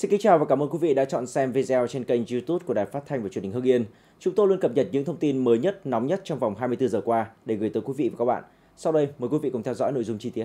Xin kính chào và cảm ơn quý vị đã chọn xem video trên kênh YouTube của Đài Phát thanh và Truyền hình Hưng Yên. Chúng tôi luôn cập nhật những thông tin mới nhất, nóng nhất trong vòng 24 giờ qua để gửi tới quý vị và các bạn. Sau đây, mời quý vị cùng theo dõi nội dung chi tiết.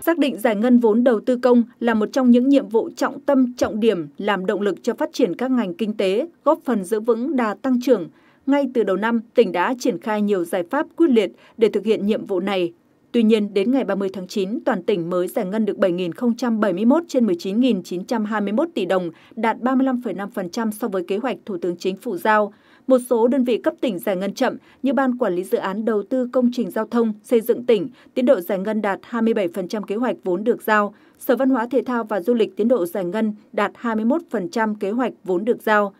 Xác định giải ngân vốn đầu tư công là một trong những nhiệm vụ trọng tâm trọng điểm làm động lực cho phát triển các ngành kinh tế, góp phần giữ vững đà tăng trưởng. Ngay từ đầu năm, tỉnh đã triển khai nhiều giải pháp quyết liệt để thực hiện nhiệm vụ này Tuy nhiên, đến ngày 30 tháng 9, toàn tỉnh mới giải ngân được 7.071 trên 19.921 tỷ đồng, đạt 35,5% so với kế hoạch Thủ tướng Chính phủ giao. Một số đơn vị cấp tỉnh giải ngân chậm như Ban Quản lý Dự án Đầu tư Công trình Giao thông, Xây dựng tỉnh, tiến độ giải ngân đạt 27% kế hoạch vốn được giao. Sở Văn hóa Thể thao và Du lịch tiến độ giải ngân đạt 21% kế hoạch vốn được giao.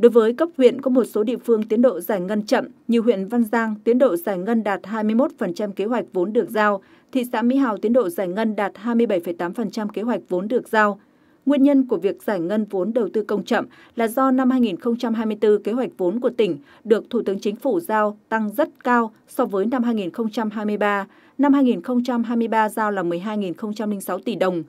Đối với cấp huyện có một số địa phương tiến độ giải ngân chậm như huyện Văn Giang tiến độ giải ngân đạt 21% kế hoạch vốn được giao, thị xã Mỹ Hào tiến độ giải ngân đạt 27,8% kế hoạch vốn được giao. Nguyên nhân của việc giải ngân vốn đầu tư công chậm là do năm 2024 kế hoạch vốn của tỉnh được Thủ tướng Chính phủ giao tăng rất cao so với năm 2023. Năm 2023 giao là 12.006 tỷ đồng,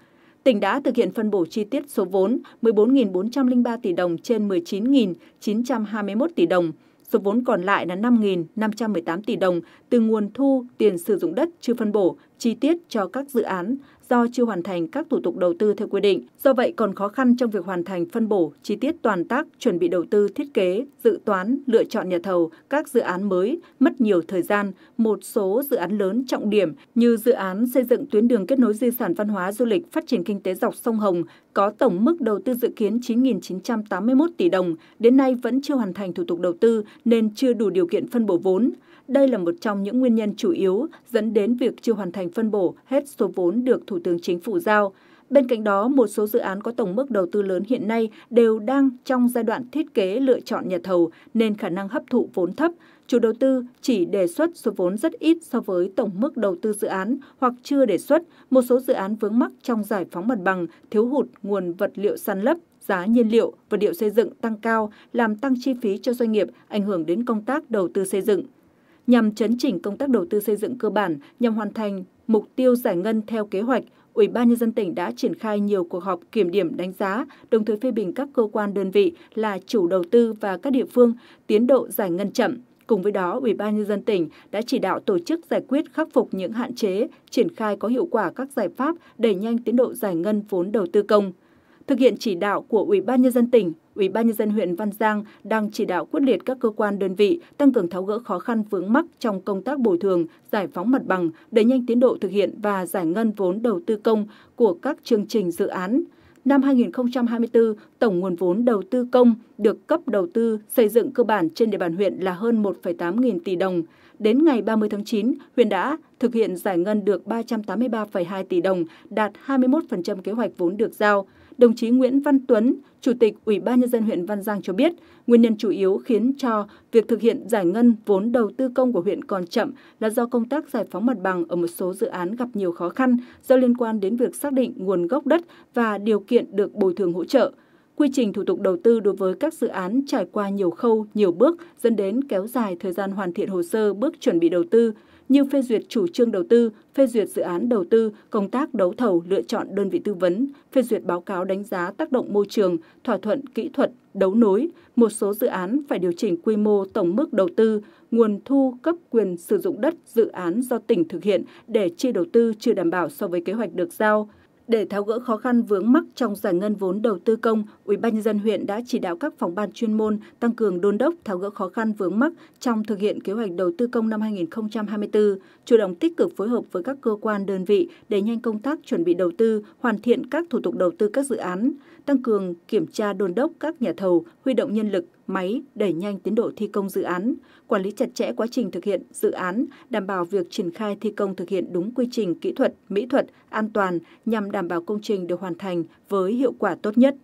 tỉnh đã thực hiện phân bổ chi tiết số vốn 14.403 tỷ đồng trên 19.921 tỷ đồng. Số vốn còn lại là 5.518 tỷ đồng từ nguồn thu tiền sử dụng đất chưa phân bổ chi tiết cho các dự án do chưa hoàn thành các thủ tục đầu tư theo quy định. Do vậy còn khó khăn trong việc hoàn thành phân bổ chi tiết toàn tác, chuẩn bị đầu tư, thiết kế, dự toán, lựa chọn nhà thầu các dự án mới mất nhiều thời gian. Một số dự án lớn trọng điểm như dự án xây dựng tuyến đường kết nối di sản văn hóa du lịch phát triển kinh tế dọc sông Hồng có tổng mức đầu tư dự kiến 9.981 tỷ đồng, đến nay vẫn chưa hoàn thành thủ tục đầu tư nên chưa đủ điều kiện phân bổ vốn. Đây là một trong những nguyên nhân chủ yếu dẫn đến việc chưa hoàn thành phân bổ hết số vốn được Thủ tướng Chính phủ giao. Bên cạnh đó, một số dự án có tổng mức đầu tư lớn hiện nay đều đang trong giai đoạn thiết kế lựa chọn nhà thầu nên khả năng hấp thụ vốn thấp. Chủ đầu tư chỉ đề xuất số vốn rất ít so với tổng mức đầu tư dự án hoặc chưa đề xuất. Một số dự án vướng mắc trong giải phóng mặt bằng, thiếu hụt nguồn vật liệu săn lấp, giá nhiên liệu, vật liệu xây dựng tăng cao làm tăng chi phí cho doanh nghiệp, ảnh hưởng đến công tác đầu tư xây dựng nhằm chấn chỉnh công tác đầu tư xây dựng cơ bản nhằm hoàn thành mục tiêu giải ngân theo kế hoạch. Ủy ban nhân dân tỉnh đã triển khai nhiều cuộc họp kiểm điểm đánh giá, đồng thời phê bình các cơ quan đơn vị là chủ đầu tư và các địa phương tiến độ giải ngân chậm. Cùng với đó, Ủy ban nhân dân tỉnh đã chỉ đạo tổ chức giải quyết khắc phục những hạn chế, triển khai có hiệu quả các giải pháp đẩy nhanh tiến độ giải ngân vốn đầu tư công. Thực hiện chỉ đạo của Ủy ban nhân dân tỉnh, Ủy ban nhân dân huyện Văn Giang đang chỉ đạo quyết liệt các cơ quan đơn vị tăng cường tháo gỡ khó khăn vướng mắc trong công tác bồi thường, giải phóng mặt bằng, đẩy nhanh tiến độ thực hiện và giải ngân vốn đầu tư công của các chương trình dự án. Năm 2024, tổng nguồn vốn đầu tư công được cấp đầu tư xây dựng cơ bản trên địa bàn huyện là hơn 1,8 nghìn tỷ đồng. Đến ngày 30 tháng 9, huyện đã thực hiện giải ngân được 383,2 tỷ đồng, đạt 21% kế hoạch vốn được giao đồng chí Nguyễn Văn Tuấn, Chủ tịch Ủy ban Nhân dân huyện Văn Giang cho biết, nguyên nhân chủ yếu khiến cho việc thực hiện giải ngân vốn đầu tư công của huyện còn chậm là do công tác giải phóng mặt bằng ở một số dự án gặp nhiều khó khăn do liên quan đến việc xác định nguồn gốc đất và điều kiện được bồi thường hỗ trợ. Quy trình thủ tục đầu tư đối với các dự án trải qua nhiều khâu, nhiều bước dẫn đến kéo dài thời gian hoàn thiện hồ sơ bước chuẩn bị đầu tư, như phê duyệt chủ trương đầu tư, phê duyệt dự án đầu tư, công tác đấu thầu lựa chọn đơn vị tư vấn, phê duyệt báo cáo đánh giá tác động môi trường, thỏa thuận kỹ thuật, đấu nối. Một số dự án phải điều chỉnh quy mô tổng mức đầu tư, nguồn thu cấp quyền sử dụng đất dự án do tỉnh thực hiện để chi đầu tư chưa đảm bảo so với kế hoạch được giao – để tháo gỡ khó khăn vướng mắc trong giải ngân vốn đầu tư công, UBND huyện đã chỉ đạo các phòng ban chuyên môn tăng cường đôn đốc tháo gỡ khó khăn vướng mắc trong thực hiện kế hoạch đầu tư công năm 2024, chủ động tích cực phối hợp với các cơ quan đơn vị để nhanh công tác chuẩn bị đầu tư, hoàn thiện các thủ tục đầu tư các dự án, tăng cường kiểm tra đôn đốc các nhà thầu, huy động nhân lực, máy đẩy nhanh tiến độ thi công dự án, quản lý chặt chẽ quá trình thực hiện dự án, đảm bảo việc triển khai thi công thực hiện đúng quy trình kỹ thuật, mỹ thuật, an toàn nhằm đảm bảo công trình được hoàn thành với hiệu quả tốt nhất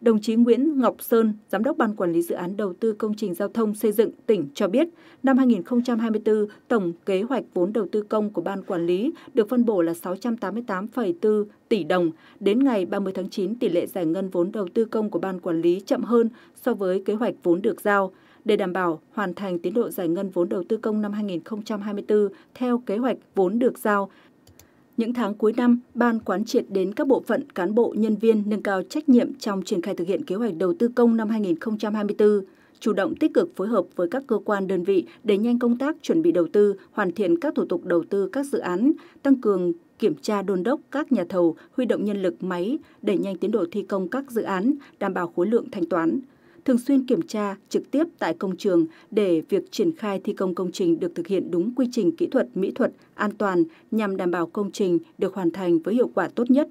đồng chí Nguyễn Ngọc Sơn, Giám đốc Ban Quản lý Dự án Đầu tư Công trình Giao thông Xây dựng tỉnh cho biết, năm 2024, tổng kế hoạch vốn đầu tư công của Ban Quản lý được phân bổ là 688,4 tỷ đồng. Đến ngày 30 tháng 9, tỷ lệ giải ngân vốn đầu tư công của Ban Quản lý chậm hơn so với kế hoạch vốn được giao. Để đảm bảo hoàn thành tiến độ giải ngân vốn đầu tư công năm 2024 theo kế hoạch vốn được giao, những tháng cuối năm, Ban quán triệt đến các bộ phận cán bộ nhân viên nâng cao trách nhiệm trong triển khai thực hiện kế hoạch đầu tư công năm 2024, chủ động tích cực phối hợp với các cơ quan đơn vị để nhanh công tác chuẩn bị đầu tư, hoàn thiện các thủ tục đầu tư các dự án, tăng cường kiểm tra đôn đốc các nhà thầu, huy động nhân lực máy, để nhanh tiến độ thi công các dự án, đảm bảo khối lượng thanh toán thường xuyên kiểm tra trực tiếp tại công trường để việc triển khai thi công công trình được thực hiện đúng quy trình kỹ thuật, mỹ thuật, an toàn nhằm đảm bảo công trình được hoàn thành với hiệu quả tốt nhất.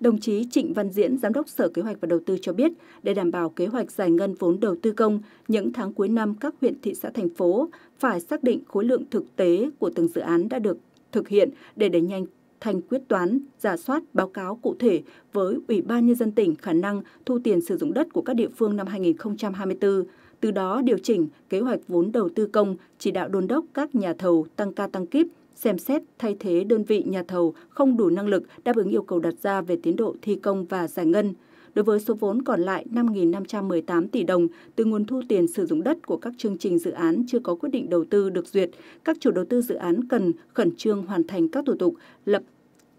Đồng chí Trịnh Văn Diễn, Giám đốc Sở Kế hoạch và Đầu tư cho biết, để đảm bảo kế hoạch giải ngân vốn đầu tư công, những tháng cuối năm các huyện, thị xã, thành phố phải xác định khối lượng thực tế của từng dự án đã được thực hiện để đẩy nhanh Thành quyết toán, giả soát báo cáo cụ thể với Ủy ban Nhân dân tỉnh khả năng thu tiền sử dụng đất của các địa phương năm 2024, từ đó điều chỉnh kế hoạch vốn đầu tư công, chỉ đạo đôn đốc các nhà thầu tăng ca tăng kíp, xem xét thay thế đơn vị nhà thầu không đủ năng lực đáp ứng yêu cầu đặt ra về tiến độ thi công và giải ngân – đối với số vốn còn lại 5.518 tỷ đồng từ nguồn thu tiền sử dụng đất của các chương trình dự án chưa có quyết định đầu tư được duyệt, các chủ đầu tư dự án cần khẩn trương hoàn thành các thủ tục lập,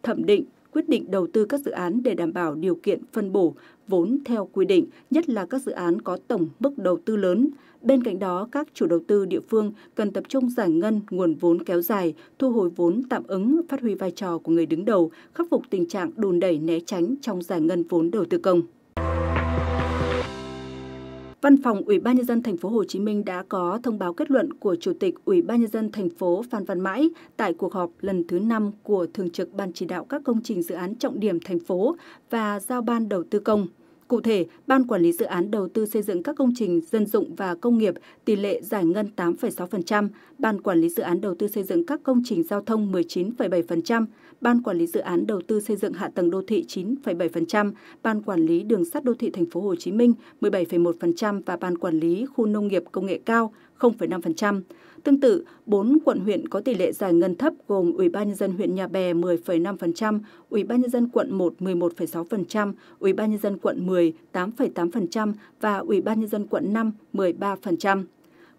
thẩm định, quyết định đầu tư các dự án để đảm bảo điều kiện phân bổ vốn theo quy định, nhất là các dự án có tổng mức đầu tư lớn. Bên cạnh đó, các chủ đầu tư địa phương cần tập trung giải ngân nguồn vốn kéo dài, thu hồi vốn tạm ứng, phát huy vai trò của người đứng đầu, khắc phục tình trạng đùn đẩy né tránh trong giải ngân vốn đầu tư công. Văn phòng Ủy ban nhân dân thành phố Hồ Chí Minh đã có thông báo kết luận của Chủ tịch Ủy ban nhân dân thành phố Phan Văn Mãi tại cuộc họp lần thứ 5 của Thường trực Ban chỉ đạo các công trình dự án trọng điểm thành phố và giao ban đầu tư công Cụ thể, Ban Quản lý Dự án Đầu tư xây dựng các công trình dân dụng và công nghiệp tỷ lệ giải ngân 8,6%, Ban Quản lý Dự án Đầu tư xây dựng các công trình giao thông 19,7%, Ban Quản lý Dự án Đầu tư xây dựng hạ tầng đô thị 9,7%, Ban Quản lý Đường sắt đô thị Thành phố Hồ Chí Minh 17,1% và Ban Quản lý Khu nông nghiệp công nghệ cao 0,5%. Tương tự, 4 quận huyện có tỷ lệ giải ngân thấp gồm Ủy ban nhân dân huyện Nhà Bè 10,5%, Ủy ban nhân dân quận 1 11,6%, Ủy ban nhân dân quận 10 8,8% và Ủy ban nhân dân quận 5 13%.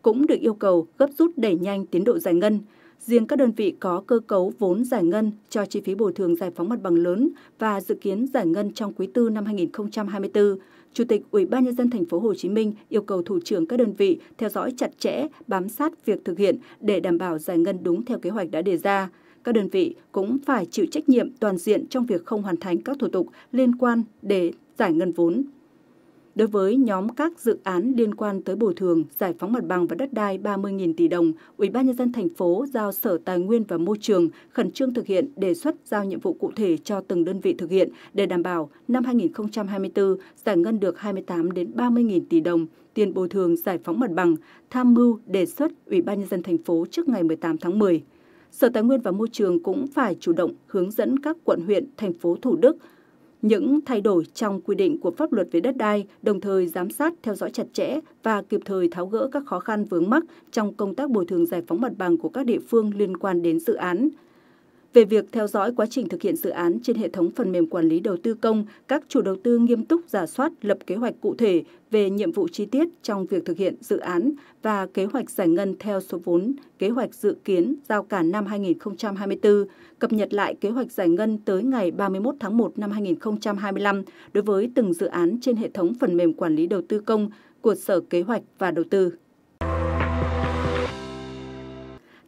Cũng được yêu cầu gấp rút đẩy nhanh tiến độ giải ngân. Riêng các đơn vị có cơ cấu vốn giải ngân cho chi phí bồi thường giải phóng mặt bằng lớn và dự kiến giải ngân trong quý tư năm 2024, Chủ tịch Ủy ban nhân dân thành phố Hồ Chí Minh yêu cầu thủ trưởng các đơn vị theo dõi chặt chẽ, bám sát việc thực hiện để đảm bảo giải ngân đúng theo kế hoạch đã đề ra. Các đơn vị cũng phải chịu trách nhiệm toàn diện trong việc không hoàn thành các thủ tục liên quan để giải ngân vốn. Đối với nhóm các dự án liên quan tới bồi thường, giải phóng mặt bằng và đất đai 30.000 tỷ đồng, Ủy ban nhân dân thành phố giao Sở Tài nguyên và Môi trường khẩn trương thực hiện đề xuất giao nhiệm vụ cụ thể cho từng đơn vị thực hiện để đảm bảo năm 2024 giải ngân được 28 đến 30.000 tỷ đồng tiền bồi thường giải phóng mặt bằng, tham mưu đề xuất Ủy ban nhân dân thành phố trước ngày 18 tháng 10. Sở Tài nguyên và Môi trường cũng phải chủ động hướng dẫn các quận huyện, thành phố Thủ Đức những thay đổi trong quy định của pháp luật về đất đai, đồng thời giám sát, theo dõi chặt chẽ và kịp thời tháo gỡ các khó khăn vướng mắc trong công tác bồi thường giải phóng mặt bằng của các địa phương liên quan đến dự án về việc theo dõi quá trình thực hiện dự án trên hệ thống phần mềm quản lý đầu tư công, các chủ đầu tư nghiêm túc giả soát lập kế hoạch cụ thể về nhiệm vụ chi tiết trong việc thực hiện dự án và kế hoạch giải ngân theo số vốn kế hoạch dự kiến giao cả năm 2024, cập nhật lại kế hoạch giải ngân tới ngày 31 tháng 1 năm 2025 đối với từng dự án trên hệ thống phần mềm quản lý đầu tư công của Sở Kế hoạch và Đầu tư.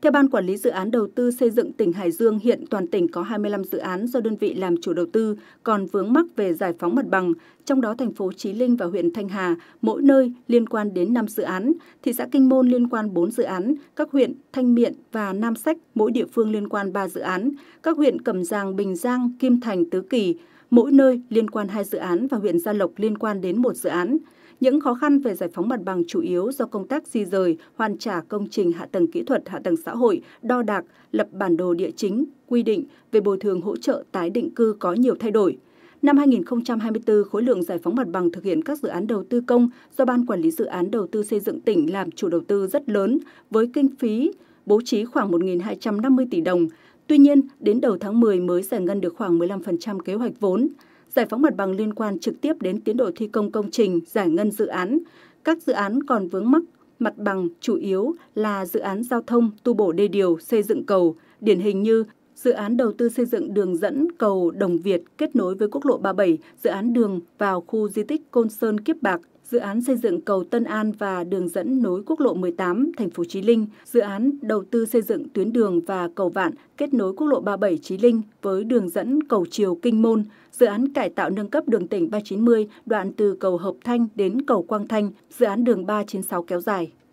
Theo Ban Quản lý Dự án Đầu tư Xây dựng tỉnh Hải Dương, hiện toàn tỉnh có 25 dự án do đơn vị làm chủ đầu tư, còn vướng mắc về giải phóng mặt bằng, trong đó thành phố Chí Linh và huyện Thanh Hà, mỗi nơi liên quan đến 5 dự án, thị xã Kinh Môn liên quan 4 dự án, các huyện Thanh Miện và Nam Sách mỗi địa phương liên quan 3 dự án, các huyện Cẩm Giang, Bình Giang, Kim Thành, Tứ Kỳ, mỗi nơi liên quan 2 dự án và huyện Gia Lộc liên quan đến 1 dự án. Những khó khăn về giải phóng mặt bằng chủ yếu do công tác di rời, hoàn trả công trình hạ tầng kỹ thuật, hạ tầng xã hội, đo đạc, lập bản đồ địa chính, quy định về bồi thường hỗ trợ tái định cư có nhiều thay đổi. Năm 2024, khối lượng giải phóng mặt bằng thực hiện các dự án đầu tư công do Ban Quản lý Dự án Đầu tư Xây dựng tỉnh làm chủ đầu tư rất lớn, với kinh phí bố trí khoảng 1.250 tỷ đồng. Tuy nhiên, đến đầu tháng 10 mới giải ngân được khoảng 15% kế hoạch vốn giải phóng mặt bằng liên quan trực tiếp đến tiến độ thi công công trình, giải ngân dự án. Các dự án còn vướng mắc mặt bằng chủ yếu là dự án giao thông, tu bổ đê điều, xây dựng cầu, điển hình như dự án đầu tư xây dựng đường dẫn cầu Đồng Việt kết nối với quốc lộ 37, dự án đường vào khu di tích Côn Sơn Kiếp Bạc, dự án xây dựng cầu Tân An và đường dẫn nối quốc lộ 18 thành phố Chí Linh, dự án đầu tư xây dựng tuyến đường và cầu vạn kết nối quốc lộ 37 Chí Linh với đường dẫn cầu Triều Kinh Môn, dự án cải tạo nâng cấp đường tỉnh 390 đoạn từ cầu Hợp Thanh đến cầu Quang Thanh, dự án đường 396 kéo dài.